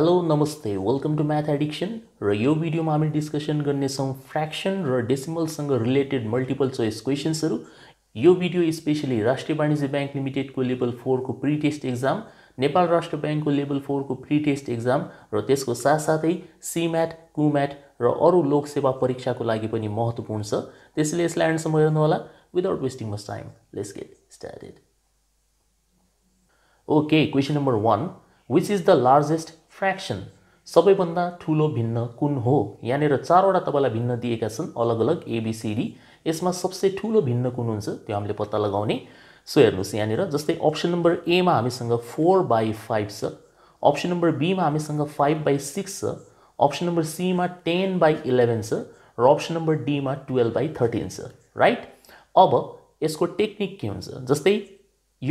hello नमस्ते welcome to math addiction र यो भिडियोमा हामी डिस्कसन गर्नेछौँ फ्र्याक्सन र डेसिमलसँग रिलेटेड मल्टिपल चोइस क्वेसन्सहरू यो video specially Rastriya Banijya bank लिमिटेडको लेभल फोरको प्री टेस्ट नेपाल राष्ट्र ब्याङ्कको लेभल फोरको प्री टेस्ट र त्यसको साथसाथै सिम्याट कुम्याट र अरू लोकसेवा परीक्षाको लागि पनि महत्त्वपूर्ण छ त्यसैले यसलाई एन्डसम्म हेर्नुहोला without wasting much time let's get started okay question number one which is the largest fraction सबैभन्दा ठुलो भिन्न कुन हो यहाँनिर चारवटा तपाईँलाई भिन्न दिएका छन् अलग अलग एबिसिडी यसमा सबसे ठुलो भिन्न कुन हुन्छ त्यो हामीले पत्ता लगाउने सो हेर्नुहोस् यहाँनिर जस्तै अप्सन नम्बर एमा हामीसँग फोर बाई फाइभ छ अप्सन नम्बर बीमा हामीसँग फाइभ बाई सिक्स छ अप्सन नम्बर सीमा टेन बाई इलेभेन छ र अप्सन नम्बर डीमा टुवेल्भ बाई थर्टिन छ राइट अब यसको टेक्निक के हुन्छ जस्तै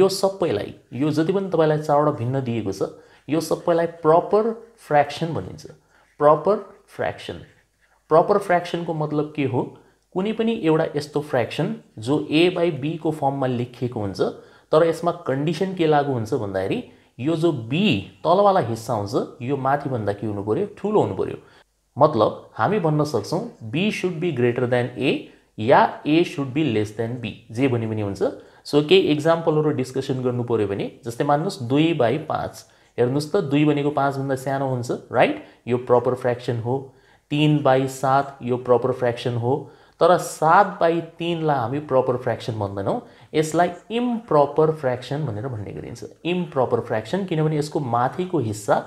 यो सबैलाई यो जति पनि तपाईँलाई चारवटा भिन्न दिएको छ यो सबैलाई प्रपर फ्र्याक्सन भनिन्छ प्रपर फ्रैक्शन प्रपर को मतलब के हो कुनै पनि एउटा फ्रैक्शन जो ए बाई बीको फर्ममा लेखिएको हुन्छ तर इसमें कंडीशन के लागु हुन्छ भन्दाखेरि यो जो बी तलवाला हिस्सा हुन्छ यो माथिभन्दा के हुनु पऱ्यो ठुलो मतलब हामी भन्न सक B should be greater than A या A should be less than B जे भन्यो भने हुन्छ सो डिस्कसन गर्नु पऱ्यो भने दुई बाई पांच हेर्नुहोस् त दुई भनेको पाँचभन्दा सानो हुन्छ राइट यो प्रपर फ्रेक्सन हो तिन बाई सात यो प्रपर फ्रेक्सन हो तर सात बाई तिनलाई हामी प्रपर फ्रेक्सन भन्दैनौँ यसलाई इम्प्रपर फ्रेक्सन भनेर भन्ने गरिन्छ इम्प्रपर फ्रेक्सन किनभने यसको माथिको हिस्सा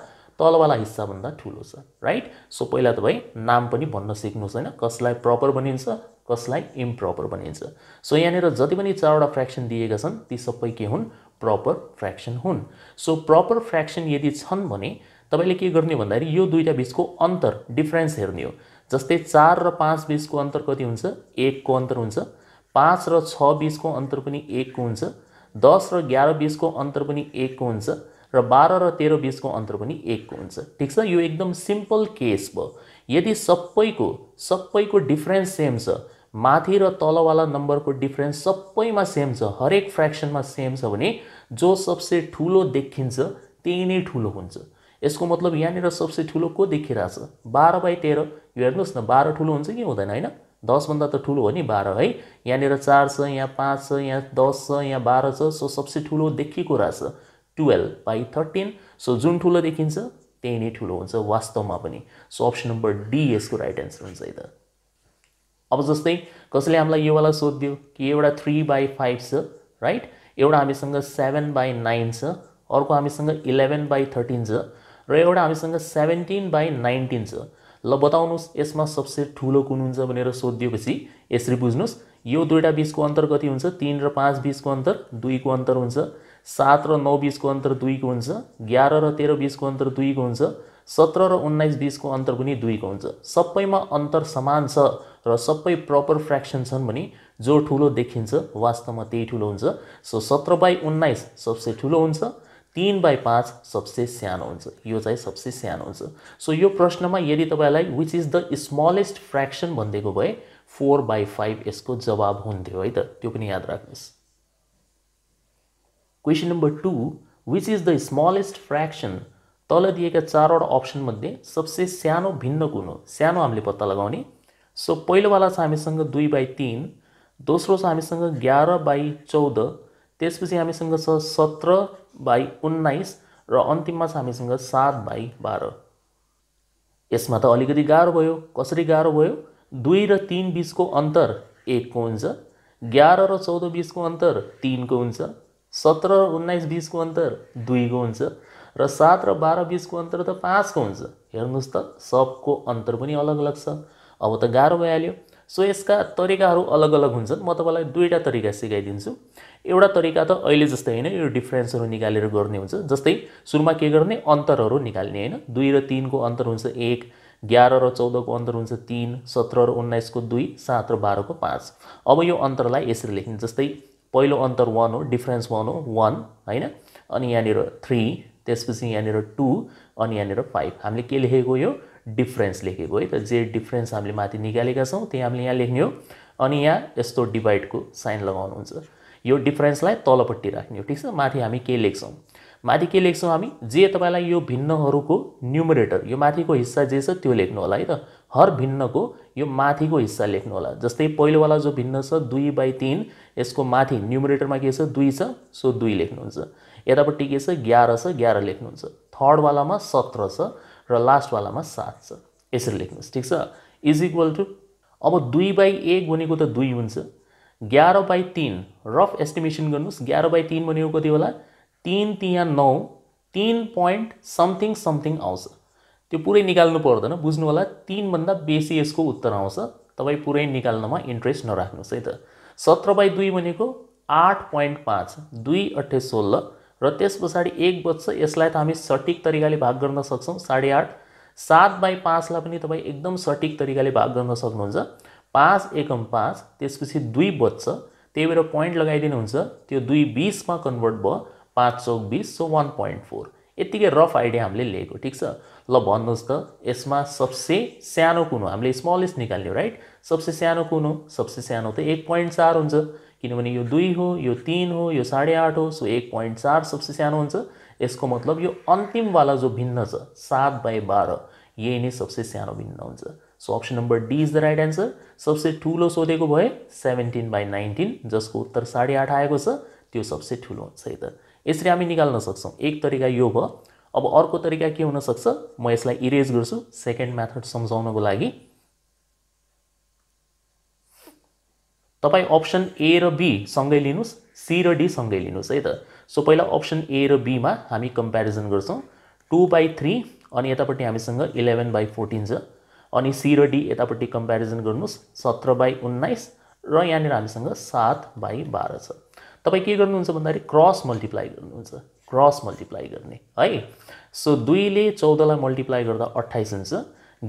तलवाला हिस्साभन्दा ठुलो छ राइट सो पहिला त तपाईँ नाम पनि भन्न सिक्नुहोस् होइन कसलाई प्रपर भनिन्छ कसलाई इम्प्रपर भनिन्छ सो यहाँनिर जति पनि चारवटा फ्रेक्सन दिएका छन् ती सबै के हुन् प्रपर फ्र्याक्सन हुन् सो प्रपर फ्र्याक्सन यदि छन् भने तपाईँले के गर्ने भन्दाखेरि यो दुईवटा बिचको अन्तर डिफ्रेन्स हेर्ने हो जस्तै चार र पाँच बिचको अन्तर कति हुन्छ एकको अन्तर हुन्छ पाँच र छ बिचको अन्तर पनि एकको हुन्छ दस र ग्यार बिचको अन्तर पनि एकको हुन्छ र बाह्र र तेह्र बिचको अन्तर पनि एकको हुन्छ ठिक छ यो एकदम सिम्पल केस भयो यदि सबैको सबैको डिफ्रेन्स सेम छ माथि र तलवाला नम्बरको डिफ्रेन्स सबैमा सेम छ हरेक फ्रेक्सनमा सेम छ भने जो सबसे ठुलो देखिन्छ त्यही नै ठुलो हुन्छ यसको मतलब यहाँनिर सबसे ठुलो को देखिरहेछ बाह्र बाई तेह्र यो हेर्नुहोस् न बाह्र ठुलो हुन्छ कि हुँदैन होइन दसभन्दा त ठुलो हो नि बाह्र है यहाँनिर चार छ यहाँ पाँच छ यहाँ दस छ यहाँ बाह्र छ सो सबसे ठुलो देखिएको रहेछ टुवेल्भ बाई थर्टिन सो जुन ठुलो देखिन्छ त्यही नै ठुलो हुन्छ वास्तवमा पनि सो अप्सन नम्बर डी यसको राइट एन्सर हुन्छ है अब जस्तै कसैले हामीलाई योवाला सोधिदियो कि एउटा थ्री बाई फाइभ छ राइट एउटा हामीसँग सेभेन बाई नाइन छ अर्को हामीसँग इलेभेन बाई थर्टिन छ र एउटा हामीसँग सेभेन्टिन बाई नाइन्टिन छ ल बताउनुहोस् यसमा सबसे ठुलो कुन हुन्छ भनेर सोधिदिएपछि यसरी बुझ्नुहोस् यो दुईवटा बिचको अन्तर कति हुन्छ तिन र पाँच बिचको अन्तर दुईको अन्तर हुन्छ सात र नौ बिचको अन्तर दुईको हुन्छ एघार र तेह्र बिचको अन्तर दुईको हुन्छ सत्र र उन्नाइस बिचको अन्तर पनि दुईको हुन्छ सबैमा अन्तर समान छ र सबै प्रपर फ्र्याक्सन छन् भने जो ठुलो देखिन्छ वास्तवमा त्यही ठुलो हुन्छ सो सत्र बाई उन्नाइस सबसे ठुलो हुन्छ तिन बाई पाँच सबसे सानो हुन्छ यो चाहिँ सबसे सानो हुन्छ सो यो प्रश्नमा यदि तपाईँलाई which is the smallest fraction भनिदिएको भए फोर बाई फाइभ यसको जवाब हुन्थ्यो है त त्यो पनि याद राख्नुहोस् question number two which is the smallest fraction तल दिएका चारवटा अप्सनमध्ये सबसे सानो भिन्न कुन हो सानो हामीले पत्ता लगाउने सो पहिलोवाला छ हामीसँग दुई बाई तिन दोस्रो छ हामीसँग ग्यार बाई चौध त्यसपछि हामीसँग छ सत्र बाई उन्नाइस र अन्तिममा छ हामीसँग सात बाई बाह्र यसमा त अलिकति गाह्रो भयो कसरी गाह्रो भयो दुई र तिन बिचको अन्तर एकको हुन्छ ग्यार र चौध बिचको अन्तर तिनको हुन्छ सत्र र उन्नाइस बिचको अन्तर दुईको हुन्छ र सात र बाह्र बिचको अन्तर त पाँचको हुन्छ हेर्नुहोस् त सबको अन्तर पनि अलग अलग छ अब त गाह्रो भइहाल्यो सो यसका तरिकाहरू अलग अलग हुन्छन् म तपाईँलाई दुईवटा तरिका सिकाइदिन्छु एउटा तरिका त अहिले जस्तै होइन यो डिफ्रेन्सहरू निकालेर गर्ने हुन्छ जस्तै सुरुमा के गर्ने अन्तरहरू निकाल्ने होइन दुई र तिनको अन्तर हुन्छ एक एघार र चौधको अन्तर हुन्छ तिन सत्र र उन्नाइसको दुई सात र बाह्रको पाँच अब यो अन्तरलाई यसरी लेख्ने जस्तै पहिलो अन्तर वान हो डिफ्रेन्स वान हो वान होइन अनि यहाँनिर थ्री त्यसपछि यहाँनिर टू अनि यहाँनिर फाइभ हामीले के लेखेको यो डिफ्रेन्स लेखेको है त जे डिफ्रेन्स हामीले माथि निकालेका छौँ त्यही हामीले यहाँ लेख्ने हो अनि यहाँ यस्तो डिभाइडको साइन लगाउनुहुन्छ यो डिफ्रेन्सलाई तलपट्टि राख्ने हो ठिक छ माथि हामी के लेख्छौँ माथि के लेख्छौँ हामी जे तपाईँलाई यो भिन्नहरूको न्युमरेटर यो माथिको हिस्सा जे छ त्यो लेख्नु होला है त हर भिन्नको यो माथिको हिस्सा लेख्नु होला जस्तै पहिलोवाला जो भिन्न छ दुई बाई तिन यसको माथि न्युमरेटरमा के छ दुई छ सो दुई लेख्नुहुन्छ यतापट्टि के छ ग्यार छ ग्यार लेख्नुहुन्छ थर्डवालामा सत्र छ र लास्टवालामा सात छ यसरी लेख्नुहोस् ठिक छ इज इक्वल टु अब दुई बाई एक भनेको त दुई हुन्छ ग्यार बाई तिन रफ एस्टिमेसन गर्नुहोस् ग्यार बाई तिन भनेको कति होला तिन तिहाँ नौ तिन पोइन्ट समथिङ समथिङ आउँछ त्यो पुरै निकाल्नु पर्दैन बुझ्नु होला तिनभन्दा बेसी यसको उत्तर आउँछ तपाईँ पुरै निकाल्नमा इन्ट्रेस्ट नराख्नुहोस् है त सत्र बाई दुई भनेको आठ पोइन्ट पाँच दुई अठे सोह्र र त्यस पछाडि एक बज्छ यसलाई त हामी सठिक तरिकाले भाग गर्न सक्छौँ साढे आठ सात बाई पाँचलाई पनि तपाईँ एकदम सठिक तरिकाले भाग गर्न सक्नुहुन्छ पाँच एकम पाँच त्यसपछि दुई बज्छ त्यही भएर पोइन्ट लगाइदिनुहुन्छ त्यो दुई बिसमा कन्भर्ट भयो पाँच चौक बिस सो वान पोइन्ट फोर यत्तिकै रफ आइडिया हामीले लिएको ठिक छ ल भन्नुहोस् त यसमा सबसे सानो कुन हो हामीले स्मलेस्ट निकाल्यो राइट सबसे सानो कुन हो सबसे सानो त एक पोइन्ट चार हुन्छ किनभने यो दुई हो यो तिन हो यो साढे आठ हो सो एक पोइन्ट चार सबसे सानो हुन्छ यसको मतलब यो अन्तिमवाला जो भिन्न छ सात बाई बाह्र यही नै सबसे सानो भिन्न हुन्छ so option number D is the right answer सबसे ठुलो सोधेको भए सेभेन्टिन बाई नाइन्टिन जसको उत्तर साढे आठ आएको छ त्यो सबसे ठुलो हुन्छ है त यसरी हामी निकाल्न सक्छौँ एक तरिका यो भयो अब अर्को तरिका के हुनसक्छ म यसलाई इरेज गर्छु सेकेन्ड मेथड सम्झाउनको लागि तपाईँ अप्सन ए र बी सँगै लिनुहोस् सी र डी सँगै लिनुहोस् है त सो पहिला अप्सन ए र बीमा हामी कम्पेरिजन गर्छौँ टु बाई थ्री अनि यतापट्टि हामीसँग इलेभेन बाई फोर्टिन छ अनि सी र डी यतापट्टि कम्पेरिजन गर्नुहोस् सत्र बाई उन्नाइस र यहाँनिर हामीसँग सात बाई बाह्र छ तपाईँ के गर्नुहुन्छ भन्दाखेरि क्रस मल्टिप्लाई गर्नुहुन्छ क्रस मल्टिप्लाई गर्ने है सो दुईले चौधलाई मल्टिप्लाई गर्दा अट्ठाइस हुन्छ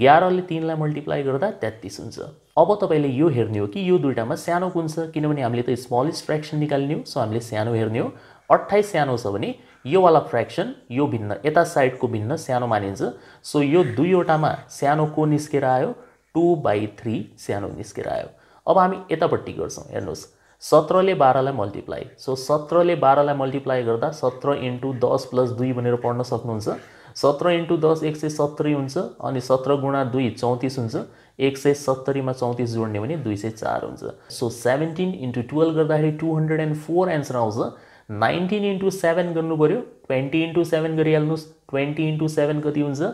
ग्यारले तिनलाई मल्टिप्लाई गर्दा तेत्तिस हुन्छ अब तपाईँले यो हेर्ने हो कि यो दुइटामा सानो कुन छ किनभने हामीले त स्मलेस्ट फ्रेक्सन निकाल्ने हो सो हामीले सानो हेर्ने हो अट्ठाइस सानो छ भने योवाला फ्रेक्सन यो भिन्न यता साइडको भिन्न सानो मानिन्छ सो यो दुईवटामा सानो को निस्केर आयो टू बाई थ्री सानो निस्केर आयो अब हामी यतापट्टि गर्छौँ हेर्नुहोस् सत्रले बाह्रलाई मल्टिप्लाई सो सत्रले बाह्रलाई मल्टिप्लाई गर्दा सत्र इन्टु दस प्लस दुई भनेर पढ्न सक्नुहुन्छ सत्र इन्टु दस एक सय सत्तरी हुन्छ अनि सत्र गुणा दुई चौतिस हुन्छ एक सय सत्तरीमा चौतिस जोड्ने भने दुई सय चार हुन्छ सो सेभेन्टिन इन्टु टुवेल्भ गर्दाखेरि two hundred and four answer आउँछ नाइन्टिन इन्टु सेभेन गर्नु पऱ्यो ट्वेन्टी इन्टु सेभेन गरिहाल्नुहोस् ट्वेन्टी इन्टु सेभेन कति हुन्छ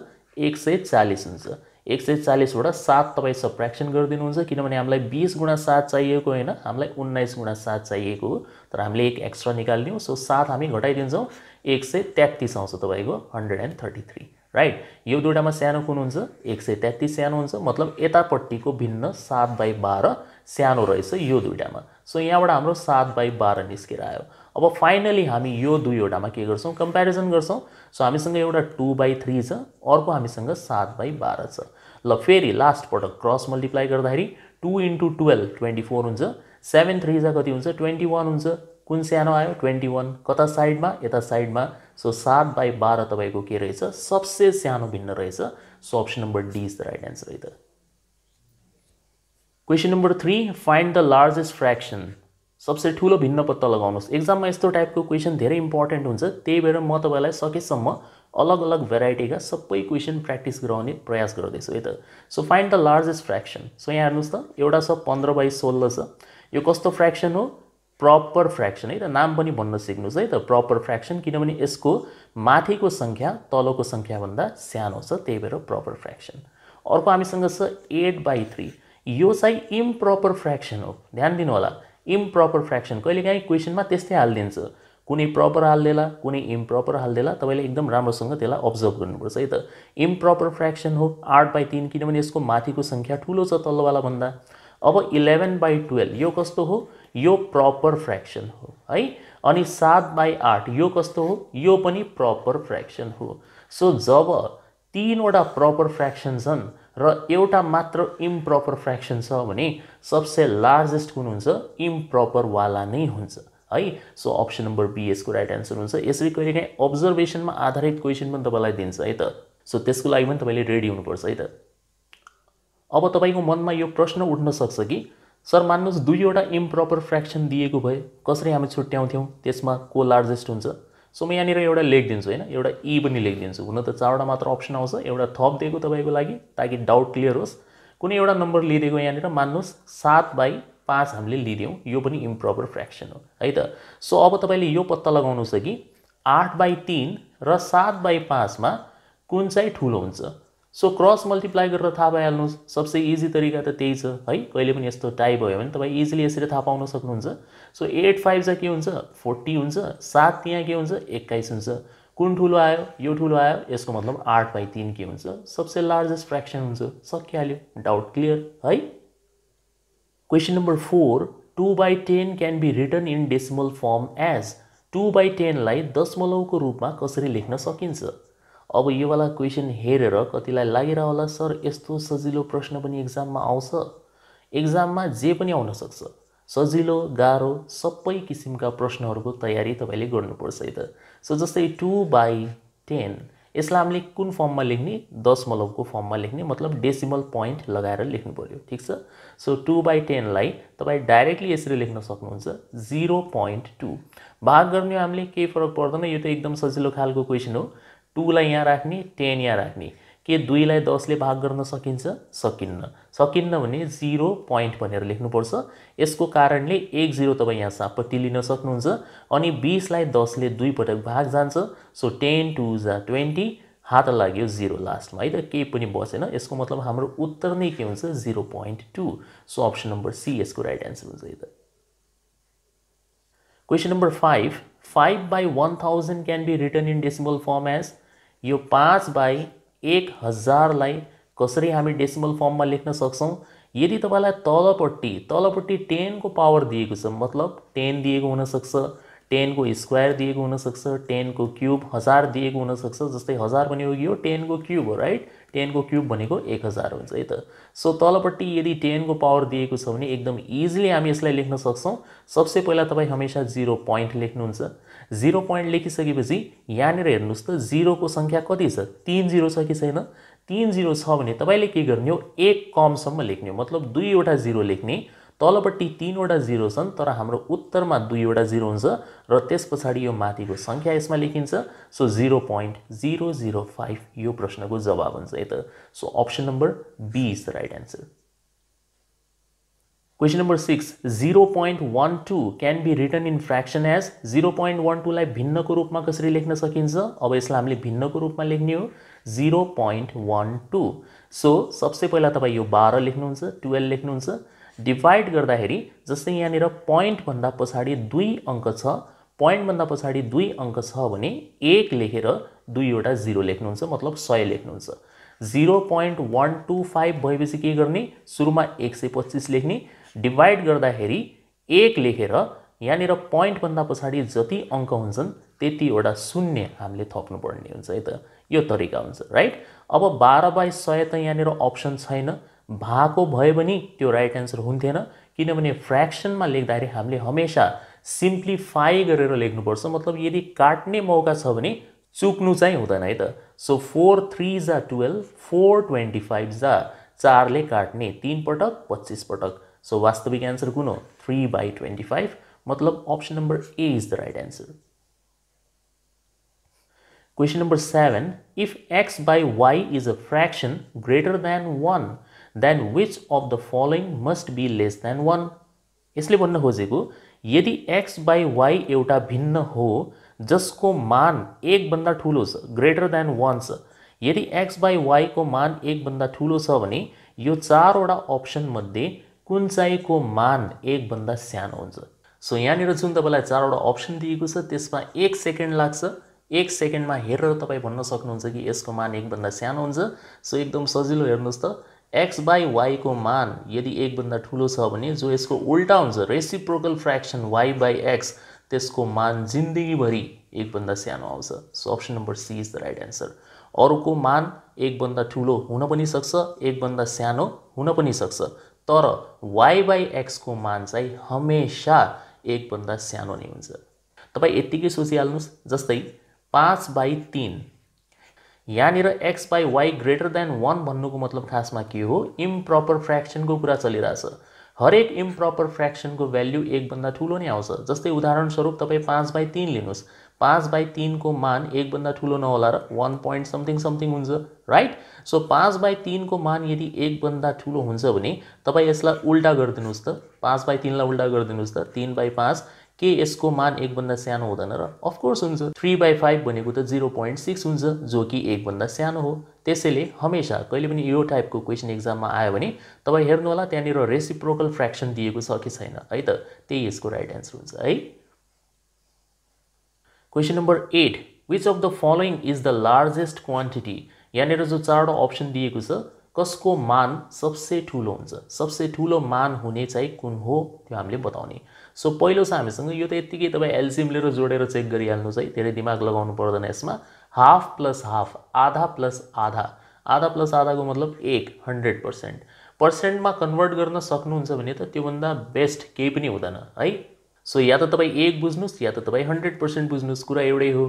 एक सय चालिस हुन्छ एक सय चालिसबाट सात तपाईँ सप्रेक्सन गरिदिनुहुन्छ किनभने हामीलाई बिस गुणा सात चाहिएको होइन हामीलाई उन्नाइस गुणा सात चाहिएको हो तर हामीले एक एक्स्ट्रा निकालिदिउँ सो सात हामी घटाइदिन्छौँ एक सय तेत्तिस आउँछ तपाईँको hundred and thirty three right यो दुइटामा सानो कुन हुन्छ एक सय तेत्तिस सानो हुन्छ मतलब यतापट्टिको भिन्न सात बाई बाह्र सानो रहेछ यो दुइटामा सो यहाँबाट हाम्रो सात बाई बाह्र निस्केर आयो अब फाइनली हामी यो दुईवटामा के गर्छौँ कम्पेरिजन गर्छौँ सो हामीसँग एउटा टू बाई थ्री छ अर्को हामीसँग सात बाई बाह्र छ ल फेरि लास्ट पटक क्रस मल्टिप्लाई गर्दाखेरि two into twelve twenty four हुन्छ सेभेन थ्री जा कति हुन्छ ट्वेन्टी वान हुन्छ कुन सानो आयो ट्वेन्टी वान कता में यता में सो सात बाई बाहर तपाईँको के सबसे सानो भिन्न रहे so option number D is the right answer है त question three find the largest fraction सबसे ठूल भिन्न पत्ता लगाउनुहोस् एक्जाम में यो टाइप धेरै इम्पोर्टेन्ट हुन्छ त्यही भएर म तपाईँलाई सकेसम्म अलग अलग का सब क्वेसन प्क्टिस कराने प्रयास गर्दैछु है so find the largest fraction so यहाँ हेन एटा एउटा छ बाई सोलह छ यो कस्तो फ्र्याक्सन हो प्रपर फ्रेक्सन है त नाम पनि भन्न सिक्नुहोस् है त प्रपर फ्र्याक्सन किनभने यसको माथिको सङ्ख्या तलको सङ्ख्याभन्दा सानो छ त्यही भएर प्रपर फ्रेक्सन अर्को हामीसँग छ एट बाई थ्री यो चाहिँ इम्प्रपर फ्रेक्सन हो ध्यान दिनु होला इम्प्रपर फ्र्याक्सन कहिलेकाहीँ क्वेसनमा त्यस्तै हालिदिन्छ कुनै प्रपर हालिदिएला कुनै इम्प्रपर हालिदिएला तपाईँले एकदम राम्रोसँग त्यसलाई अब्जर्भ गर्नुपर्छ है त इम्प्रपर फ्रेक्सन हो आठ बाई तिन किनभने यसको माथिको सङ्ख्या ठुलो छ भन्दा अब इलेभेन बाई टुवेल्भ यो कस्तो हो यो प्रपर फ्र्याक्सन हो है अनि सात बाई आठ यो कस्तो हो यो पनि प्रपर फ्र्याक्सन हो सो जब तिनवटा प्रपर फ्र्याक्सन छन् र एउटा मात्र इम्प्रपर फ्र्याक्सन छ भने सबसे लार्जेस्ट कुन हुन्छ इम्प्रपरवाला नै हुन्छ है सो अप्सन नम्बर बी यसको राइट एन्सर हुन्छ यसरी कहिलेकाहीँ अब्जर्भेसनमा आधारित क्वेसन पनि तपाईँलाई दिन्छ है त सो त्यसको लागि पनि तपाईँले रेडी हुनुपर्छ है त अब तपाईँको मनमा यो प्रश्न उठ्न सक्छ कि सर मान्नुहोस् दुईवटा इम्प्रपर फ्र्याक्सन दिएको भए कसरी हामी छुट्याउँथ्यौँ त्यसमा को लार्जेस्ट हुन्छ सो म यहाँनिर एउटा लेखिदिन्छु होइन एउटा इ e पनि लेखिदिन्छु हुन त चारवटा मात्र अप्सन आउँछ एउटा थप दिएको तपाईँको लागि ताकि डाउट क्लियर होस् कुनै एउटा नम्बर लिइदिएको यहाँनिर मान्नुहोस् सात बाई पाँच हामीले लिइदियौँ यो पनि इम्प्रपर फ्र्याक्सन हो है त सो अब तपाईँले यो पत्ता लगाउनुहोस् कि आठ बाई तिन र सात बाई पाँचमा कुन चाहिँ ठुलो हुन्छ सो क्रस मल्टिप्लाई गरेर थाहा पाइहाल्नुहोस् सबसे इजी तरिका त त्यही छ है कहिले पनि यस्तो टाइप भयो भने तपाईँ इजिली यसरी थाहा पाउन सक्नुहुन्छ सो एट फाइभ चाहिँ के हुन्छ फोर्टी हुन्छ सात यहाँ के हुन्छ एक्काइस हुन्छ कुन ठुलो आयो यो ठुलो आयो यसको मतलब आठ बाई तिन के हुन्छ सबसे लार्जेस्ट फ्र्याक्सन हुन्छ सकिहाल्यो डाउट क्लियर है question number four two by ten can be written in decimal form as two by टेनलाई दशमलवको रूपमा कसरी लेख्न सकिन्छ अब योवाला क्वेसन हेरेर कतिलाई लागेर होला सर यस्तो सजिलो प्रश्न पनि इक्जाममा आउँछ इक्जाममा जे पनि आउन सक्छ सजिलो गाह्रो सबै किसिमका प्रश्नहरूको तयारी तपाईँले गर्नुपर्छ है त सो जस्तै टु बाई टेन यसलाई हामीले कुन फर्ममा लेख्ने दशमलवको फर्ममा लेख्ने मतलब डेसिमल पोइन्ट लगाएर लेख्नु पऱ्यो ठिक छ सो टु बाई टेनलाई तपाईँ डाइरेक्टली यसरी लेख्न सक्नुहुन्छ जिरो पोइन्ट टू भाग गर्ने हामीले केही फरक पर्दैन यो त एकदम सजिलो खालको क्वेसन हो टूलाई यहाँ राख्ने टेन यहाँ राख्ने के दुईलाई दसले भाग गर्न सकिन्छ सकिन्न सकिन्न भने जिरो पोइन्ट भनेर लेख्नुपर्छ यसको कारणले एक जिरो तपाईँ यहाँ सापट्टि लिन सक्नुहुन्छ अनि बिसलाई दसले पटक भाग जान्छ सो टेन टु जा ट्वेन्टी हात लाग्यो जिरो लास्टमा है त केही पनि बसेन यसको मतलब हाम्रो उत्तर नै के हुन्छ zero point two so option number C यसको राइट एन्सर हुन्छ है त question number five five by one thousand can be written in decimal form as यो पांच बाई एक लाई कसरी हामी डेसिमल फॉर्म में लेखन सकता यदि तब तलपटी तलपटी टेन को पावर दिखे मतलब टेन दिएको टेन को स्क्वायर दिएको टेन को क्यूब हजार दिएको हुनसक्छ जस्तै हजार बनी हो टेन को क्यूब हो राइट टेनको क्युब भनेको एक हजार हुन्छ है त सो तलपट्टि यदि टेनको पावर दिएको छ भने एकदम इजिली हामी यसलाई लेख्न सक्छौँ सबसे पहिला तपाईँ हमेसा जिरो पोइन्ट लेख्नुहुन्छ जिरो पोइन्ट लेखिसकेपछि यहाँनिर हेर्नुहोस् त जिरोको सङ्ख्या कति छ तिन जिरो छ कि छैन तिन जिरो छ भने तपाईँले के गर्ने हो एक कमसम्म लेख्ने हो मतलब दुईवटा जिरो लेख्ने तलपट्टि तिनवटा जिरो छन् तर हाम्रो उत्तरमा दुईवटा जिरो हुन्छ र त्यस पछाडि यो माथिको सङ्ख्या यसमा लेखिन्छ so zero point zero zero five यो प्रश्नको जवाब हुन्छ है त so option number B is the right answer question number six zero point one two can be written in fraction as zero point one टूलाई भिन्नको रूपमा कसरी लेख्न सकिन्छ अब यसलाई हामीले भिन्नको रूपमा लेख्ने हो zero point one two so सबसे पहिला तपाईँ यो बाह्र लेख्नुहुन्छ टुवेल्भ लेख्नुहुन्छ डिभाइड गर्दाखेरि जस्तै यहाँनिर पोइन्टभन्दा पछाडि दुई अङ्क छ पोइन्टभन्दा पछाडि दुई अङ्क छ भने एक लेखेर दुईवटा जिरो लेख्नुहुन्छ मतलब सय लेख्नुहुन्छ zero point one two five भएपछि के गर्ने सुरुमा एक सय पच्चिस लेख्ने डिभाइड गर्दाखेरि एक लेखेर यहाँनिर पोइन्टभन्दा पछाडि जति अङ्क हुन्छन् त्यतिवटा शून्य हामीले थप्नुपर्ने हुन्छ है त यो तरिका हुन्छ राइट अब बाह्र बाई सय त यहाँनिर अप्सन छैन भएको भयो भने त्यो राइट एन्सर हुन्थेन किनभने फ्रेक्सनमा हमें हमेशा सीम्प्लिफाई सिम्प्लिफाई गरेर लेख्नुपर्छ मतलब यदि काटने मौका छुक्न चाहे होते हैं हुँदैन सो फोर थ्री जा ट्वेल्व फोर ट्वेंटी फाइव जा चार काटने तीन पटक पच्चीस पटक सो वास्तविक एंसर कुन हो थ्री बाई ट्वेंटी फाइव मतलब option number A is the right answer question number seven if X by Y is a fraction greater than one then which of the following must be less than one यसले भन्न खोजेको यदि x by Y एटा भिन्न हो जसको मान एक ठुलो ठूल ग्रेटर दैन वन छ यदि एक्स बाई वाई को मान एक एकभन्दा ठूल छ चार यो चारवटा अप्सनमध्ये कुन को मान एकभन्दा सानो हुन्छ सो यहाँ जो तब चार अप्सन दिएको छ एक सेकेन्ड लाग्छ एक में हेरेर तपाईँ भन्न सक्नुहुन्छ कि इसको मान एक सानो हुन्छ सो एकदम सजिलो हेन एक्स बाई वाईको मान यदि एकभन्दा ठुलो छ भने जो यसको उल्टा हुन्छ reciprocal fraction Y by X त्यसको मान जिन्दगीभरि एकभन्दा सानो आउँछ so option number C is the right answer अरूको मान एकभन्दा ठुलो हुन पनि सक्छ एकभन्दा सानो हुन पनि सक्छ तर वाई बाई एक्सको मान चाहिँ हमेसा एकभन्दा सानो नै हुन्छ तपाईँ यत्तिकै सोचिहाल्नुहोस् जस्तै पाँच बाई तिन यहाँनिर X by Y greater than one भन्नुको मतलब खासमा के हो इम्प्रपर फ्र्याक्सनको कुरा चलिरहेछ हरेक इम्प्रपर फ्र्याक्सनको भेल्यु एकभन्दा ठुलो नै आउँछ जस्तै उदाहरणस्वरूप तपाईँ पाँच बाई तिन लिनुहोस् पाँच बाई तिनको मान एकभन्दा ठुलो नहोला र वान पोइन्ट समथिङ समथिङ हुन्छ राइट सो पाँच बाई तिनको मान यदि एकभन्दा ठुलो हुन्छ भने तपाईँ यसलाई उल्टा गरिदिनुहोस् त पाँच बाई तिनलाई उल्टा गरिदिनुहोस् त तिन बाई पाँच के यसको मान एकभन्दा सानो हुँदैन र अफकोर्स हुन्छ थ्री बाई फाइभ भनेको त जिरो पोइन्ट सिक्स हुन्छ जो कि एकभन्दा सानो हो त्यसैले हमेसा कहिले पनि यो टाइपको क्वेसन इक्जाममा आयो भने तपाईँ हेर्नुहोला त्यहाँनिर रेसिप्रोकल फ्रेक्सन दिएको छ कि छैन है त त्यही यसको राइट एन्सर हुन्छ है question number eight which of the following is the largest quantity यहाँनिर जो चारवटा अप्सन दिएको छ कसको मान सबसे ठुलो हुन्छ सबसे ठुलो मान हुने चाहिँ कुन हो त्यो हामीले बताउने सो पहिलो छ हामीसँग यो त यत्तिकै तपाईँ एल्सियम लिएर जोडेर चेक गरिहाल्नुहोस् है धेरै दिमाग लगाउनु पर्दैन यसमा हाफ प्लस हाफ आधा प्लस आधा आधा प्लस आधाको मतलब एक हन्ड्रेड पर्सेन्ट पर्सेन्टमा कन्भर्ट गर्न सक्नुहुन्छ भने त त्योभन्दा बेस्ट केही पनि हुँदैन है सो या त तपाईँ एक बुझ्नुहोस् या त तपाईँ हन्ड्रेड पर्सेन्ट बुझ्नुहोस् कुरा एउटै हो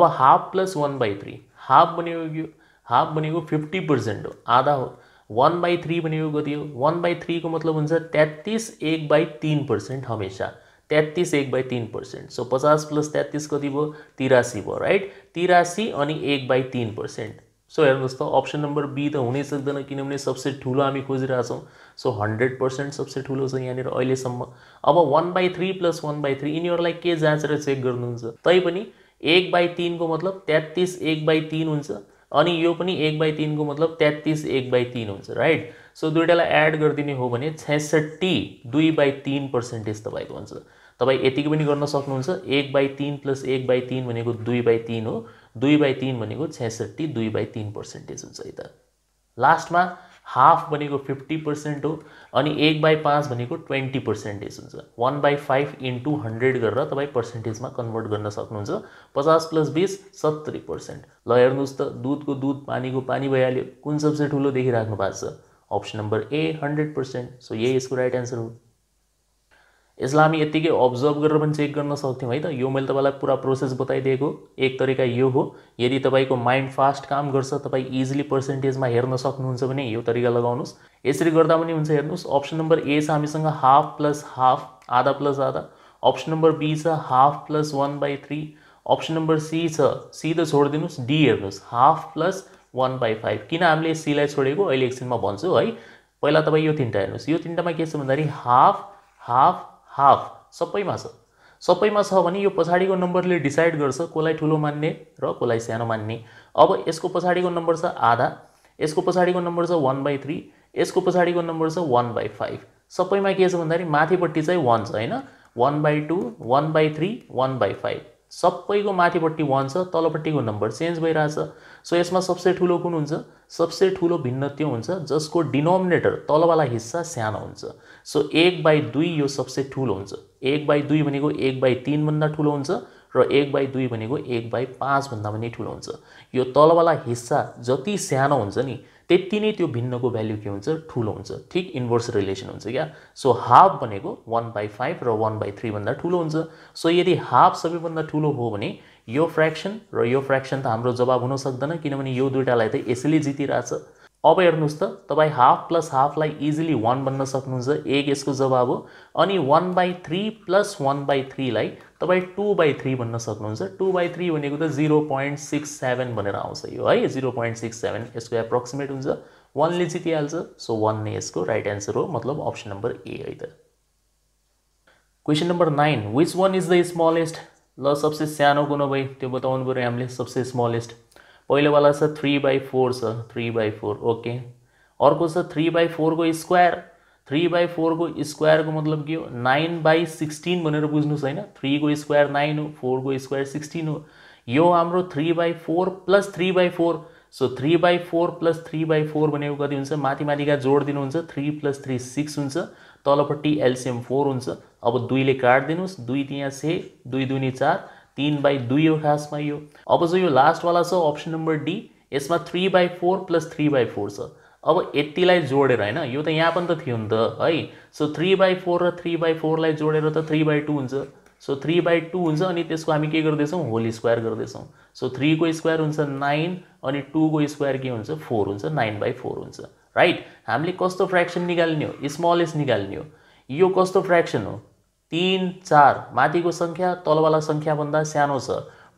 अब half plus one by three half बनेको हाफ बनेको फिफ्टी पर्सेन्ट हो आधा हो वान बाई थ्री भनेको कति हो वान बाई थ्रीको मतलब हुन्छ तेत्तिस एक बाई तिन पर्सेन्ट हमेसा तेत्तिस एक बाई तिन पर्सेन्ट सो पचास प्लस तेत्तिस कति भयो तिरासी भयो राइट तिरासी अनि एक बाई तिन पर्सेन्ट सो हेर्नुहोस् त अप्सन नम्बर बी त हुनै सक्दैन किनभने सबसे ठुलो हामी खोजिरहेछौँ सो हन्ड्रेड पर्सेन्ट सबसे ठुलो छ यहाँनिर अहिलेसम्म अब one by three plus one by three यिनीहरूलाई के जाँचेर चेक गर्नुहुन्छ तैपनि एक बाई तिनको मतलब तेत्तिस एक बाई तिन हुन्छ अनि यो पनि एक बाई तिनको मतलब तेत्तिस एक बाई तिन हुन्छ राइट सो दुइटालाई एड गरिदिने हो भने छ्यासठी दुई बाई तिन पर्सेन्टेज तपाईँको हुन्छ तपाईँ यतिको पनि गर्न सक्नुहुन्छ एक बाई तिन प्लस एक बाई तिन भनेको दुई बाई तिन हो दुई बाई तिन भनेको छ्यासठी दुई बाई तिन पर्सेन्टेज हुन्छ यता लास्टमा हाफ बने फिफ्टी पर्सेंट हो अनि एक बाई पांच भनेको ट्वेन्टी पर्सेन्टेज हुन्छ one by five into hundred तब पर्सेंटेज में कन्वर्ट गर्न सक्नुहुन्छ पचास प्लस बीस सत्तरी पर्सेंट ल दूध को दूध पानी को पानी भैया कुछ सबसे ठुलो देखी भएको छ option number A hundred percent so यही इसको राइट एंसर हो यसलाई हामी यत्तिकै अब्जर्भ गरेर पनि चेक गर्न सक्थ्यौँ है त यो मैले तपाईँलाई पुरा प्रोसेस बताइदिएको एक तरिका यो हो यदि तपाईँको माइन्ड फास्ट काम गर्छ तपाईँ इजिली पर्सेन्टेजमा हेर्न सक्नुहुन्छ भने यो तरिका लगाउनुहोस् यसरी गर्दा पनि हुन्छ हेर्नुहोस् अप्सन नम्बर ए छ हामीसँग हाफ प्लस हाफ आधा प्लस आधा अप्सन नम्बर बी छ half plus one by three option number C छ सी त छोडिदिनुहोस् डी हेर्नुहोस् half plus one by five किन हामीले सीलाई छोडेको अहिले एकछिनमा भन्छु है पहिला तपाईँ यो तिनवटा हेर्नुहोस् यो तिनवटामा के छ भन्दाखेरि हाफ हाफ हाफ सबैमा छ सबैमा छ भने यो पछाडिको नम्बरले डिसाइड गर्छ कसलाई ठुलो मान्ने र कसलाई सानो मान्ने अब यसको पछाडिको नम्बर छ आधा यसको पछाडिको नम्बर छ वान बाई थ्री यसको पछाडिको नम्बर छ वान बाई फाइभ सबैमा के छ भन्दाखेरि माथिपट्टि चाहिँ वान छ होइन one by two one by three one by five सबैको माथिपट्टि वान छ तलपट्टिको नम्बर चेन्ज भइरहेछ सो यसमा सबसे ठुलो कुन हुन्छ सबसे ठुलो भिन्न त्यो हुन्छ जसको डिनोमिनेटर तलवाला हिस्सा सानो हुन्छ सो एक बाई दुई यो सबसे ठुलो हुन्छ एक बाई दुई भनेको एक बाई तिनभन्दा ठुलो हुन्छ र एक बाई दुई भनेको एक बाई पाँचभन्दा पनि ठुलो हुन्छ यो तलवाला हिस्सा जति सानो हुन्छ नि त्यति नै त्यो भिन्नको भ्याल्यु के हुन्छ ठुलो हुन्छ ठिक इन्भर्स रिलेसन हुन्छ क्या सो हाफ भनेको वान बाई फाइभ र वान बाई थ्रीभन्दा ठुलो हुन्छ सो यदि हाफ सबैभन्दा ठुलो हो भने यो फ्र्याक्सन र यो फ्र्याक्सन त हाम्रो जवाब हुन सक्दैन किनभने यो दुइटालाई त यसैले जितिरहेछ अब हेन त तपाईँ हाफ प्लस हाफलाई इजिली वान भन्न सकूँ एक इसको जवाब हो अनि one by three plus one by थ्रीलाई तपाईँ टू बाई थ्री भन्न सकूँ टू बाई थ्री भनेको त जिरो पोइन्ट सिक्स सैवेन भनेर आउँछ यो है जिरो पोइन्ट सिक्स सेभेन यसको एप्रोक्सिमेट ने वानले जितिहाल्छ सो वन ने इसको राइट एंसर हो मतलब अप्सन नंबर ए हाई त number nine which one is the smallest ल सबसे सानों कुन भयो त्यो बताउनु पऱ्यो हामीले सबसे स्मलेस्ट पहिलोवाला छ थ्री बाई फोर छ थ्री बाई फोर ओके अर्को छ थ्री बाई फोरको स्क्वायर थ्री बाई फोरको स्क्वायरको मतलब के हो नाइन बाई सिक्सटिन भनेर बुझ्नुहोस् होइन थ्रीको स्क्वायर नाइन हो फोरको स्क्वायर सिक्सटिन हो यो हाम्रो three by four plus three by four so three by four plus three by four भनेको कति हुन्छ माथि माथिका जोड दिनुहुन्छ थ्री प्लस थ्री सिक्स हुन्छ तलपट्टि एलसिएम फोर हुन्छ अब दुईले काटिदिनुहोस् दुई त्यहाँ से दुई दुई चार तीन बाई दुई ખાસમાં આવ્યો હવે જો લાસ્ટ વાળા છે ऑप्शन नंबर डी इसमें three by four plus three by four छ अब ये जोड़े है यो तो यहाँ पर तो थी हाई सो थ्री बाई फोर र थ्री बाई फोर लोड़े तो थ्री बाई टू हो सो थ्री बाई टू हुन्छ हम के होल स्क्वायर करते सो थ्री को स्क्वायर हो नाइन टू को स्क्वायर के होता फोर हो नाइन बाई फोर हो राइट हमें कस्तो फ्रैक्शन निकाल्ने स्मलेस्ट निकाल्ने यो कस्तो फ्रैक्शन हो तिन चार माथिको सङ्ख्या तलवाला सङ्ख्याभन्दा सानो छ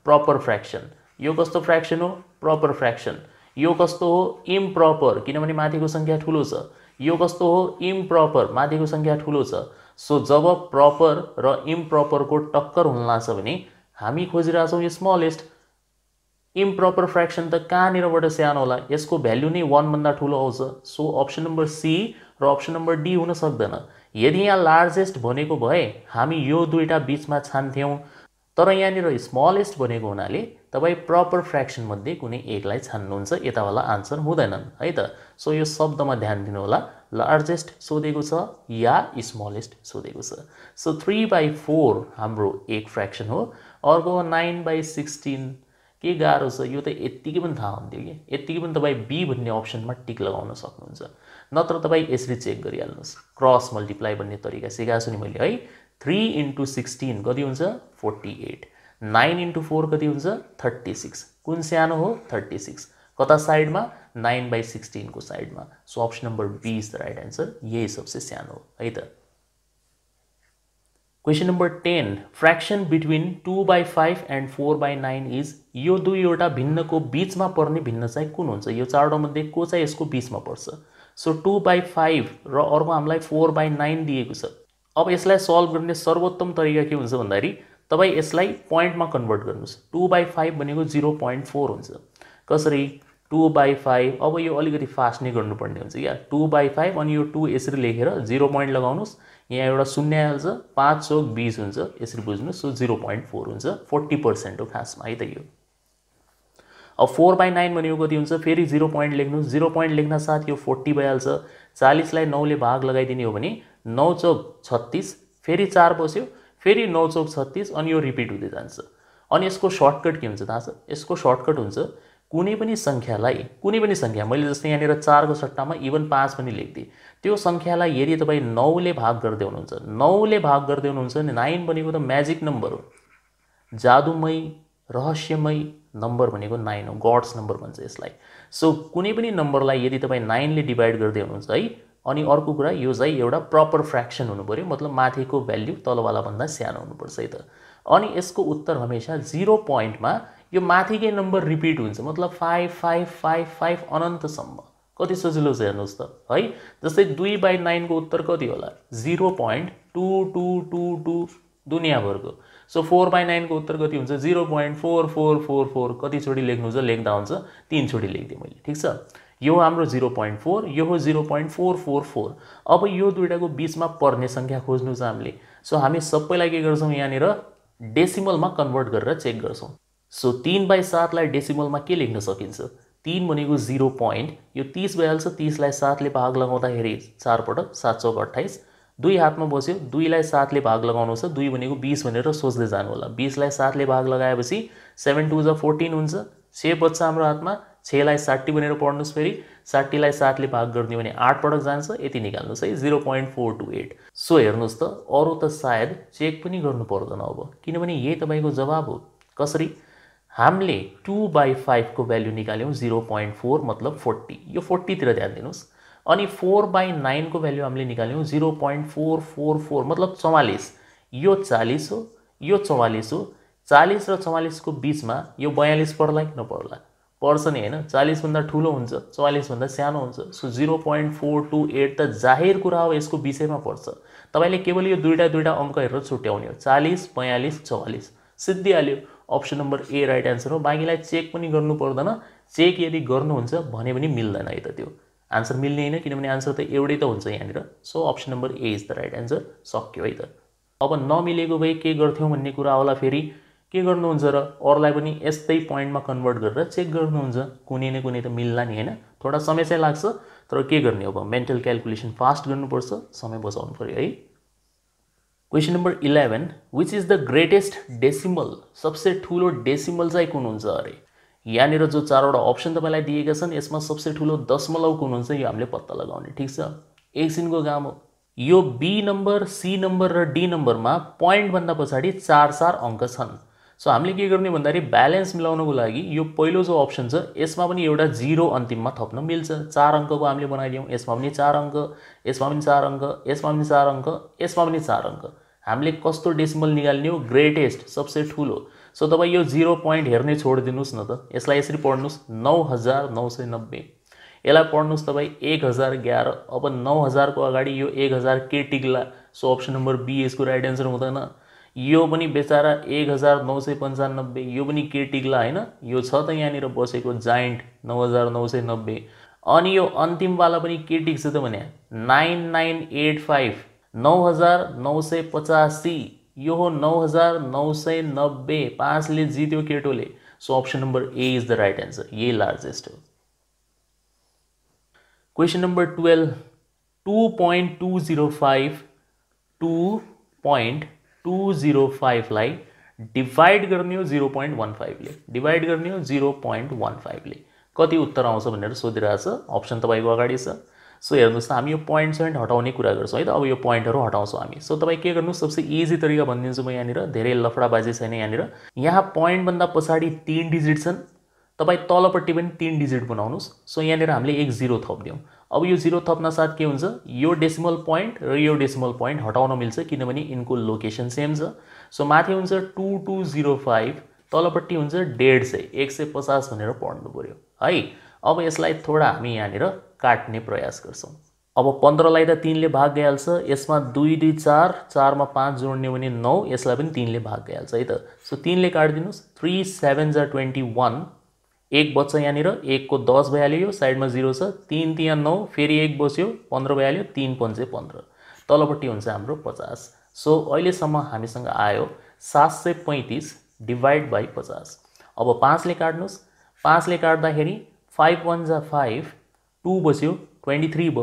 प्रपर फ्रेक्सन यो कस्तो फ्रेक्सन हो प्रपर फ्रेक्सन यो कस्तो हो इम्प्रपर किनभने माथिको सङ्ख्या ठुलो छ यो कस्तो हो इम्प्रपर माथिको सङ्ख्या ठुलो छ सो जब प्रपर र इम्प्रपरको टक्कर हुन लाग्छ भने हामी खोजिरहेछौँ यो स्मलेस्ट इम्प्रपर फ्रेक्सन त कहाँनिरबाट सानो होला यसको भ्याल्यु नै वानभन्दा ठुलो आउँछ सो अप्सन नम्बर सी र अप्सन नम्बर डी हुन सक्दैन यदि यहाँ लार्जेस्ट भनेको भए हामी यो दुईवटा बिचमा छान्थ्यौँ तर यहाँनिर स्मलेस्ट भनेको हुनाले तपाईँ प्रपर फ्रेक्सनमध्ये कुनै एकलाई छान्नुहुन्छ यतावाला आन्सर हुँदैनन् है त सो यो शब्दमा ध्यान दिनुहोला लार्जेस्ट सोधेको छ या स्मलेस्ट सोधेको छ सो थ्री बाई फोर हाम्रो एक फ्रेक्सन हो अर्को नाइन बाई सिक्सटिन के गाह्रो छ यो त यत्तिकै पनि थाहा हुन्थ्यो कि यत्तिकै पनि तपाईँ बी भन्ने अप्सनमा टिक लगाउन सक्नुहुन्छ नत्र तब इस चेक कर क्रस मल्टिप्लाई भाई तरीका सीका मैं हाई थ्री इंटू सिक्सटीन कति हो forty eight nine into four कति थर्टी सिक्स कुछ सानो हो थर्टी सिक्स कता साइड में नाइन बाई साइड में so option number B is the right answer यही सबसे सानो हो है त ten fraction between two by five and four by nine is यो दुईवटा बीच में पर्ने भिन्न चाहे कुन हो चार मध्य को इसको बीच में पर्छ सो टू बाई फाइभ र अर्को हामीलाई फोर बाई नाइन दिएको छ अब यसलाई सल्भ गर्ने सर्वोत्तम तरिका के हुन्छ भन्दाखेरि तपाईँ यसलाई पोइन्टमा कन्भर्ट गर्नुहोस् टू बाई फाइभ भनेको जिरो पोइन्ट फोर हुन्छ कसरी टू बाई फाइभ अब यो अलिकति फास्ट नै गर्नुपर्ने हुन्छ क्या टू बाई फाइभ अनि यो टू यसरी लेखेर जिरो पोइन्ट लगाउनुहोस् यहाँ एउटा शून्य आइहाल्छ पाँच सौ बिस हुन्छ यसरी बुझ्नुहोस् सो जिरो पोइन्ट फोर हुन्छ फोर्टी पर्सेन्ट हो खासमा है त यो अब फोर बाई नाइन भनेको कति हुन्छ फेरि जिरो पोइन्ट लेख्नु जिरो पोइन्ट लेख्न साथ यो फोर्टी भइहाल्छ चालिसलाई नौले भाग लगाइदिने हो भने नौ चौक छत्तिस फेरि चार बस्यो फेरि नौ चौक छत्तिस अनि यो रिपिट हुँदै जान्छ अनि यसको सर्टकट के हुन्छ थाहा छ यसको सर्टकट हुन्छ कुनै पनि सङ्ख्यालाई कुनै पनि सङ्ख्या मैले जस्तै यहाँनिर चारको सट्टामा इभन पाँच पनि लेखिदिएँ त्यो सङ्ख्यालाई यदि तपाईँ नौले भाग गर्दै हुनुहुन्छ नौले भाग गर्दै हुनुहुन्छ नाइन भनेको त म्याजिक नम्बर हो जादुमय रहस्यमय नम्बर भनेको नाइन हो गड्स नम्बर भन्छ यसलाई सो कुनै पनि नम्बरलाई यदि तपाईँ नाइनले डिभाइड गर्दै हुनुहुन्छ है अनि अर्को कुरा यो चाहिँ एउटा प्रपर फ्र्याक्सन हुनु पऱ्यो मतलब माथिको तलवाला भन्दा सानो हुनुपर्छ है त अनि यसको उत्तर हमेसा जिरो पोइन्टमा यो माथिकै नम्बर रिपिट हुन्छ मतलब फाइभ फाइभ फाइभ फाइभ अनन्तसम्म कति सजिलो छ हेर्नुहोस् त है जस्तै दुई बाई नाइनको उत्तर कति होला zero point two two two two दुनियाँभरको सो फोर बाई नाइनको उत्तर कति हुन्छ zero point four four four four कतिचोटि लेख्नुहुन्छ लेख्दा हुन्छ तिनचोटि लेखिदिएँ मैले ठिक छ यो हाम्रो जिरो पोइन्ट फोर यो हो zero point four four four अब यो दुइटाको बिचमा पर्ने सङ्ख्या खोज्नु छ हामीले सो हामी सबैलाई के गर्छौँ यहाँनिर डेसिमलमा कन्भर्ट गरेर चेक गर्छौँ सो तिन बाई सातलाई डेसिमलमा के लेख्न सकिन्छ तिन भनेको जिरो पोइन्ट यो तिस भइहाल्छ तिसलाई सातले भाग लगाउँदाखेरि चारपटक सात सौ अट्ठाइस दुई हातमा बस्यो दुईलाई सातले भाग लगाउनु छ दुई भनेको बिस भनेर सोच्दै जानु होला बिसलाई सातले भाग लगाएपछि सेभेन टू जा फोर्टिन हुन्छ छ बज्छ हाम्रो हातमा छलाई साठी भनेर पढ्नुहोस् फेरि साठीलाई सातले भाग गरिदियो भने आठ पटक जान्छ यति निकाल्नुहोस् है zero point four two eight so हेर्नुहोस् त अरू त सायद चेक पनि गर्नु पर्दैन अब किनभने यही तपाईँको जवाब हो कसरी हामीले टू बाई फाइभको भ्याल्यु निकाल्यौँ जिरो पोइन्ट फोर मतलब फोर्टी यो फोर्टीतिर ध्यान दिनुहोस् अनि फोर बाई नाइनको भ्याल्यु हामीले निकाल्यौँ zero point four four four मतलब चौवालिस यो चालिस हो यो चौवालिस हो चालिस र चौवालिसको बिचमा यो बयालिस पर्ला कि नपर्ला पर्छ नि होइन चालिसभन्दा ठुलो हुन्छ चौवालिसभन्दा सानो हुन्छ so zero point four two eight त जाहेर कुरा हो यसको विषयमा पर्छ तपाईँले केवल यो दुईवटा दुईवटा अङ्क हेरेर छुट्याउने हो चालिस बयालिस चौवालिस सिद्धिहाल्यो option number A right answer हो बाँकीलाई चेक पनि गर्नु पर्दैन चेक यदि गर्नुहुन्छ भने पनि मिल्दैन है त्यो आन्सर मिल्ने होइन किनभने आन्सर त एउटै त हुन्छ यहाँनिर so option number A is the right answer सक्यो है त अब नमिलेको भए के गर्थ्यौँ भन्ने कुरा होला फेरि के गर्नुहुन्छ र अरूलाई पनि यस्तै पोइन्टमा कन्भर्ट गरेर चेक गर्नुहुन्छ कुनै न कुनै त मिल्ला नि होइन थोडा समय चाहिँ लाग्छ तर के गर्ने अब मेन्टल क्यालकुलेसन फास्ट गर्नुपर्छ समय बचाउनु पऱ्यो है question number eleven which is the greatest decimal सबसे ठुलो डेसिमल चाहिँ कुन हुन्छ अरे यहाँनिर जो चारवटा अप्सन तपाईँलाई दिएका छन् यसमा सबसे ठुलो दशमलव कुन हुन्छ यो हामीले पत्ता लगाउने ठिक छ एकछिनको काम हो यो बी नम्बर सी नम्बर र डी नम्बरमा पोइन्टभन्दा पछाडि चार चार अङ्क छन् सो हामीले के गर्ने भन्दाखेरि ब्यालेन्स मिलाउनको लागि यो पहिलो जो अप्सन छ यसमा पनि एउटा जिरो अन्तिममा थप्न मिल्छ चार अङ्कको हामीले बनाइदिउँ यसमा पनि चार अङ्क यसमा पनि चार अङ्क यसमा पनि चार अङ्क यसमा पनि चार अङ्क हामीले कस्तो डेसिमल निकाल्ने हो ग्रेटेस्ट सबसे ठुलो सो तपाईँ यो जिरो पोइन्ट हेर्ने छोडिदिनुहोस् न त यसलाई यसरी पढ्नुहोस् नौ हजार नौ सय नब्बे यसलाई पढ्नुहोस् तपाईँ एक हजार एघार अब नौ हजारको अगाडि यो एक हजार के टिग्ला सो अप्सन नम्बर बी यसको राइट एन्सर हुँदैन यो पनि बेचारा एक हजार नौ सय पन्चानब्बे यो पनि के टिक्ला होइन यो छ त यहाँनिर बसेको जाइन्ट नौ हजार नौ सय नब्बे अनि यो अन्तिमवाला पनि के टिक्छ त भने नाइन नाइन एट फाइभ नौ हजार नौ सय पचासी यो हो नौ हजार नौ सय नब्बे पाँचले जित्यो केटोले so option number A is the right answer यही लार्जेस्ट हो question number twelve two point two zero five two point two zero फाइभलाई डिभाइड गर्ने हो जिरो पोइन्ट वान फाइभले डिभाइड गर्ने हो जिरो पोइन्ट वान फाइभले कति उत्तर आउँछ भनेर सोधिरहेछ अप्सन तपाईँको अगाडि छ सो हेर्नुहोस् त हामी यो पोइन्ट पोइन्ट्सहरू हटाउने कुरा गर्छौँ है त अब यो पोइन्टहरू हटाउँछौँ हामी सो तपाईँ के गर्नु सबसे इजी तरिका भनिदिन्छु म यहाँनिर धेरै लफडाबाजी छैन यहाँनिर यहाँ पोइन्टभन्दा पछाडि तिन डिजिट छन् तपाईँ तलपट्टि पनि तिन डिजिट बनाउनुहोस् सो यहाँनिर हामीले एक जिरो थपिदिउँ अब यो जिरो थप्न साथ के हुन्छ यो डेसिमल पोइन्ट र यो डेसिमल पोइन्ट हटाउन मिल्छ किनभने यिनको लोकेसन सेम छ सो माथि हुन्छ टू टू जिरो फाइभ तलपट्टि हुन्छ डेढ सय एक सय पचास भनेर पढ्नु पऱ्यो है अब यसलाई थोडा हामी यहाँनिर प्रयास कर કરશો अब पंद्रह तीन तिनले भाग गई इसमें दुई दुई चार चार में पांच जोड़ने वाले नौ इस तीन ने भाग गई हाई तो सो काट दिन थ्री सैवेन जा ट्वेंटी वन एक बच्च यहाँ एक को दस भैया साइड में जीरो तीन तीन तिहान नौ फेरी एक बस्यो पंद्रह भैया तीन पंचे पंद्रह तलपटी हो हाम्रो पचास सो अहिलेसम्म हमीसंग आयो सात सौ पैंतीस डिवाइड बाई पचास अब पाँचले पांच पाँचले काट्दे फाइव वन जा फाइव टू बसो ट्वेंटी थ्री ब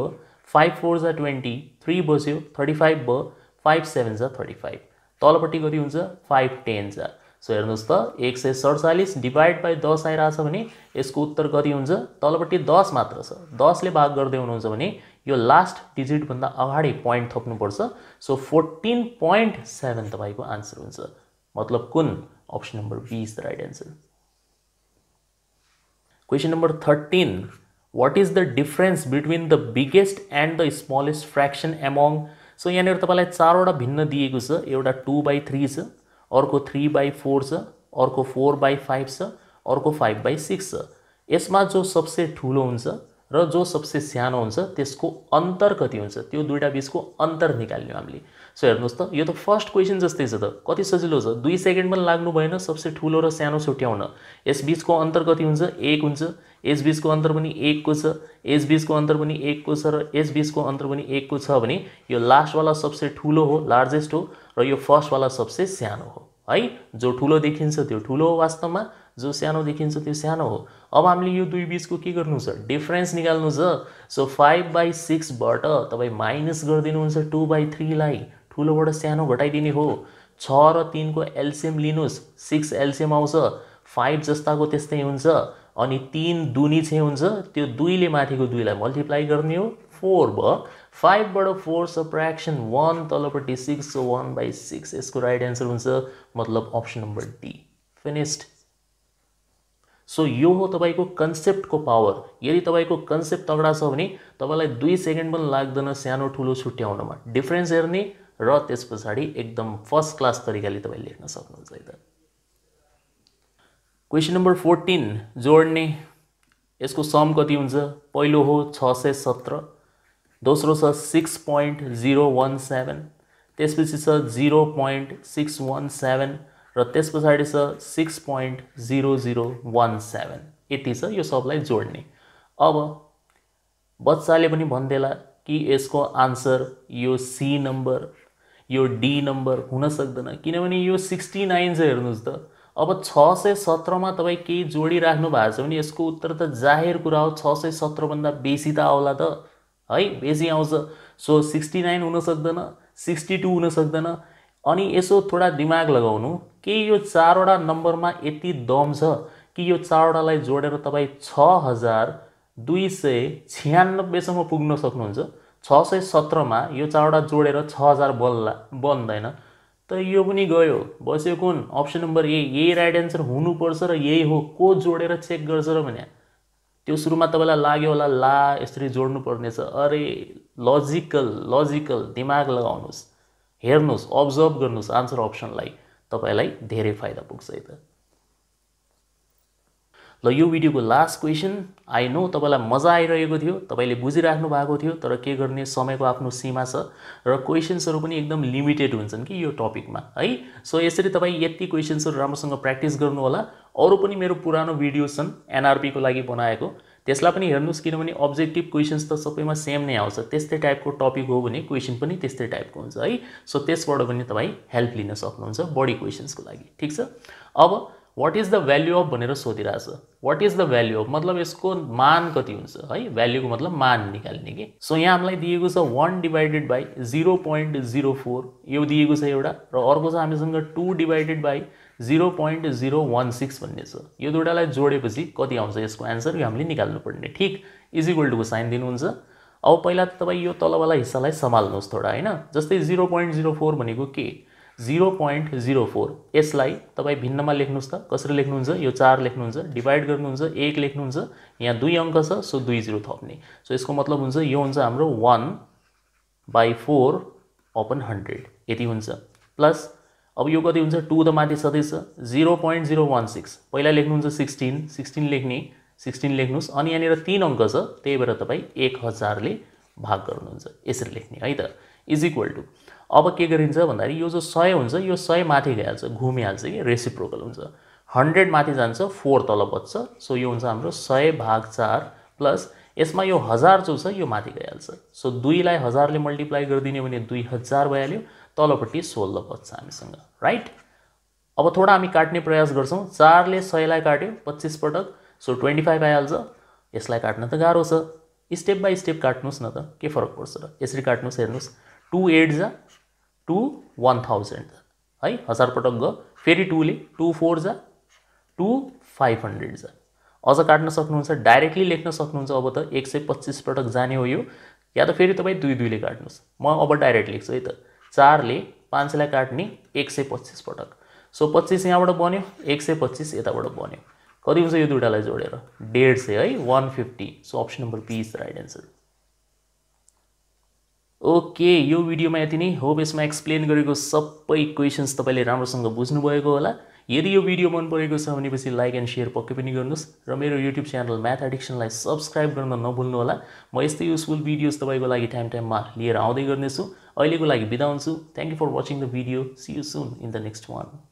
फाइव फोर जा ट्वेंटी थ्री बसो थर्टी फाइव ब फाइव सेभेन जा थर्टी फाइव तलपटी गरी हुन्छ फाइभ टेन जा सो हेन त एक सौ सड़चालीस डिभाइड बाई दस आई भने यसको उत्तर कति हो तलपटी दस मात्र दस दसले भाग गर्दै हुनुहुन्छ भने यो लास्ट डिजिटभन्दा अगाडि पोइन्ट थप्नुपर्छ सो फोर्टिन पोइन्ट सेभेन तपाईँको आन्सर हुन्छ मतलब कुन option number B is the right answer question number thirteen what is the difference between the biggest and the smallest fraction among so यहाँनिर तपाईँलाई चारवटा भिन्न दिएको छ टू बाई थ्री अर्क थ्री बाई फोर छ फोर बाई फाइव छ five by six इसमें जो सबसे ठूल हो र जो सबसे सानों हुन्छ अंतर अन्तर कति हुन्छ त्यो दुइटा बिचको अन्तर निकाल्ने हामीले सो हेर्नुहोस् त यो त फर्स्ट क्वेसन जस्तै छ त कति सजिलो छ दुई सेकेन्ड पनि लाग्नु भएन सबसे ठुलो र सानो छुट्याउन यसबिचको अन्तर कति हुन्छ एक हुन्छ यसबिचको अन्तर पनि एकको छ यसबिचको अन्तर पनि एकको छ र यसबिचको अन्तर पनि एकको छ भने यो लास्टवाला सबसे ठुलो हो लार्जेस्ट हो र यो फर्स्टवाला सबसे सानो हो है जो ठुलो देखिन्छ त्यो ठुलो हो वास्तवमा जो सानो देखिन्छ त्यो सानो हो अब हामीले यो दुई बिचको के गर्नु छ डिफ्रेन्स निकाल्नु छ सो फाइभ बाई सिक्सबाट तपाईँ माइनस गरिदिनुहुन्छ टू बाई थ्रीलाई ठुलोबाट सानो घटाइदिने हो छ र तिनको एल्सियम लिनुहोस् सिक्स एल्सियम आउँछ फाइभ जस्ताको त्यस्तै हुन्छ अनि तिन दुनी चाहिँ हुन्छ त्यो दुईले माथिको दुईलाई मल्टिप्लाई गर्ने हो फोर भयो फाइभबाट फोर सप्रेक्सन वान तलपट्टि सिक्स वान बाई सिक्स यसको राइट एन्सर हुन्छ मतलब option number D finished so यो हो तपाईँको कन्सेप्टको पावर यदि तपाईँको कन्सेप्ट तगडा छ भने तपाईँलाई दुई सेकेन्ड पनि लाग्दैन सानो ठुलो छुट्याउनमा डिफ्रेन्स हेर्ने र त्यस पछाडि एकदम फर्स्ट क्लास तरिकाले तपाईँले लेख्न सक्नुहुन्छ है त क्वेसन नम्बर फोर्टिन जोड्ने यसको सम कति हुन्छ पहिलो हो छ सय सत्र दोस्रो छ six point zero one seven त्यसपछि छ zero point six one seven र त्यस पछाडि छ six point zero zero one seven यति छ यो सबलाई जोड्ने अब बच्चाले पनि भनिदिएला कि यसको आन्सर यो सी नम्बर यो डी नम्बर हुन सक्दैन किनभने यो सिक्सटी नाइन छ हेर्नुहोस् त अब छ सय सत्रमा तपाईँ केही जोडिराख्नु भएको छ भने यसको उत्तर त जाहेर कुरा हो छ सय सत्रभन्दा बेसी त आउला त है बेसी आउँछ सो सिक्सटी नाइन हुन सक्दैन सिक्सटी टू हुन सक्दैन अनि यसो थोडा दिमाग लगाउनु के यो चारवटा नम्बरमा यति दम छ कि यो चारवटालाई जोडेर तपाईँ छ हजार दुई सय छ्यानब्बेसम्म पुग्न सक्नुहुन्छ छ सय सत्रमा यो चारवटा जोडेर छ हजार बल्ला बन्दैन त यो पनि गयो बस्यो कुन अप्सन नम्बर ए यही राइट एन्सर हुनुपर्छ र यही हो को जोडेर चेक गर्छ र भने त्यो सुरुमा तपाईँलाई लाग्यो होला ला यसरी जोड्नु जोड्नुपर्नेछ अरे लजिकल लजिकल दिमाग लगाउनुहोस् हेर्नुहोस् अब्जर्भ गर्नुहोस् आन्सर अप्सनलाई तपाईँलाई धेरै फाइदा पुग्छ है त ल यो भिडियोको लास्ट क्वेसन आई नो तपाईँलाई मजा आइरहेको थियो तपाईँले बुझिराख्नु भएको थियो तर के गर्ने समयको आफ्नो सीमा छ र क्वेसन्सहरू पनि एकदम लिमिटेड हुन्छन् कि यो टपिकमा है सो यसरी तपाईँ यति क्वेसन्सहरू राम्रोसँग प्र्याक्टिस गर्नुहोला अरू पनि मेरो पुरानो भिडियोज छन् एनआरपीको लागि बनाएको त्यसलाई पनि हेर्नुहोस् किनभने अब्जेक्टिभ क्वेसन्स त सबैमा सेम नै आउँछ त्यस्तै टाइपको टपिक हो भने क्वेसन पनि त्यस्तै टाइपको हुन्छ है सो त्यसबाट पनि तपाईँ हेल्प लिन सक्नुहुन्छ बडी क्वेसन्सको लागि ठिक छ अब what is the value of भनेर सोधिरहेछ what is the value of मतलब यसको मान कति हुन्छ है भ्याल्युको मतलब मान निकाल्ने कि सो यहाँ हामीलाई दिएको छ one divided by zero point zero four यो दिएको छ एउटा र अर्को छ हामीसँग two divided by zero point zero one six भन्ने छ यो दुइटालाई जोडेपछि कति आउँछ यसको एन्सर यो हामीले निकाल्नुपर्ने ठिक इज इक्वल टुको साइन दिनुहुन्छ अब पहिला त तपाईँ यो तलवाला हिस्सालाई सम्हाल्नुहोस् थोडा होइन जस्तै जिरो पोइन्ट जिरो फोर भनेको के जीरो पॉइंट जीरो फोर इसलिए तब भिन्न में त कसरी लेख्नुहुन्छ यो चार लेख्नुहुन्छ डिवाइड कर एक लेख्नुहुन्छ यहाँ दुई अंक सो दुई जीरो थप्ने सो इसको मतलब होन यो बाई फोर अपन हंड्रेड ये हो प्लस अब यह कति हो टू तो माथि सद zero point zero one six पैला लेख्नुहुन्छ सिक्सटीन सिक्सटीन लेख्ने सिक्सटीन लेख्नुहोस् अभी यहाँ तीन अंक छ त्यही भएर तपाईँ एक भाग कर इसी लेख्ने हाई त इज इक्वल टू अब के गरिन्छ भन्दाखेरि यो जो सय हुन्छ यो सय माथि गइहाल्छ घुमिहाल्छ कि रेसिप्रोकल हुन्छ हन्ड्रेड माथि जान्छ फोर तल बज्छ सो यो हुन्छ हाम्रो सय भाग चार प्लस यसमा यो हजार जो छ यो माथि गइहाल्छ सो दुईलाई हजारले मल्टिप्लाई गरिदिने भने दुई हजार भइहाल्यो तलपट्टि सोह्र बच्छ हामीसँग राइट अब थोडा हामी काट्ने प्रयास गर्छौँ चारले सयलाई काट्यो पच्चिस पटक सो ट्वेन्टी फाइभ आइहाल्छ यसलाई काट्न त गाह्रो छ स्टेप बाई स्टेप काट्नुहोस् न त के फरक पर्छ र यसरी काट्नुहोस् हेर्नुहोस् टु एट जा टु वान थाउजन्ड है हजार पटक गयो फेरि टूले टु फोर जा टु फाइभ हन्ड्रेड जा अझ काट्न सक्नुहुन्छ डाइरेक्टली लेख्न सक्नुहुन्छ अब त एक सय पच्चिस पटक जाने हो यो या त फेरि तपाईँ दुई दुईले काट्नुहोस् म अब डाइरेक्ट लेख्छु है त चारले पाँचलाई काट्ने एक सय पच्चिस पटक सो पच्चिस यहाँबाट बन्यो एक सय पच्चिस यताबाट बन्यो कति हुन्छ यो दुइटालाई जोडेर डेढ सय है one fifty so option number B is right answer okay यो भिडियोमा यति नै होप यसमा एक्सप्लेन गरेको सबै क्वेसन्स तपाईँले राम्रोसँग बुझ्नुभएको होला यदि यो भिडियो मन परेको छ भनेपछि लाइक एन्ड सेयर पक्कै पनि गर्नुहोस् र मेरो युट्युब च्यानल म्याथ एडिक्सनलाई सब्सक्राइब गर्न नभुल्नु होला म यस्तै युजफुल भिडियोज तपाईँको लागि टाइम टाइममा लिएर आउँदै गर्नेछु अहिलेको लागि बिदा हुन्छु thank you for watching the video see you soon in the next one